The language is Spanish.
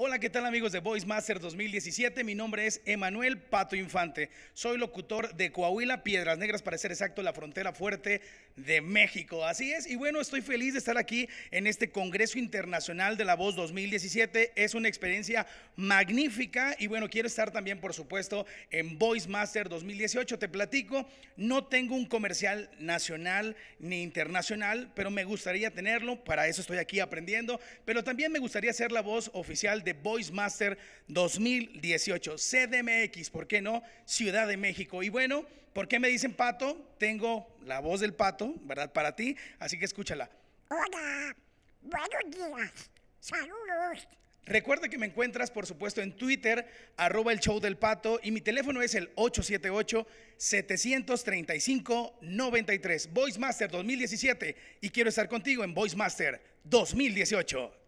Hola, ¿qué tal amigos de Voice Master 2017? Mi nombre es Emanuel Pato Infante. Soy locutor de Coahuila, Piedras Negras, para ser exacto, la frontera fuerte de México. Así es, y bueno, estoy feliz de estar aquí en este Congreso Internacional de la Voz 2017. Es una experiencia magnífica y bueno, quiero estar también, por supuesto, en Voice Master 2018. Te platico, no tengo un comercial nacional ni internacional, pero me gustaría tenerlo. Para eso estoy aquí aprendiendo, pero también me gustaría ser la voz oficial Voicemaster Voice Master 2018. CDMX, ¿por qué no? Ciudad de México. Y bueno, ¿por qué me dicen pato? Tengo la voz del pato, ¿verdad? Para ti, así que escúchala. Hola, buenos días, saludos. Recuerda que me encuentras, por supuesto, en Twitter, arroba el show del pato, y mi teléfono es el 878-735-93, Voice Master 2017, y quiero estar contigo en Voice Master 2018.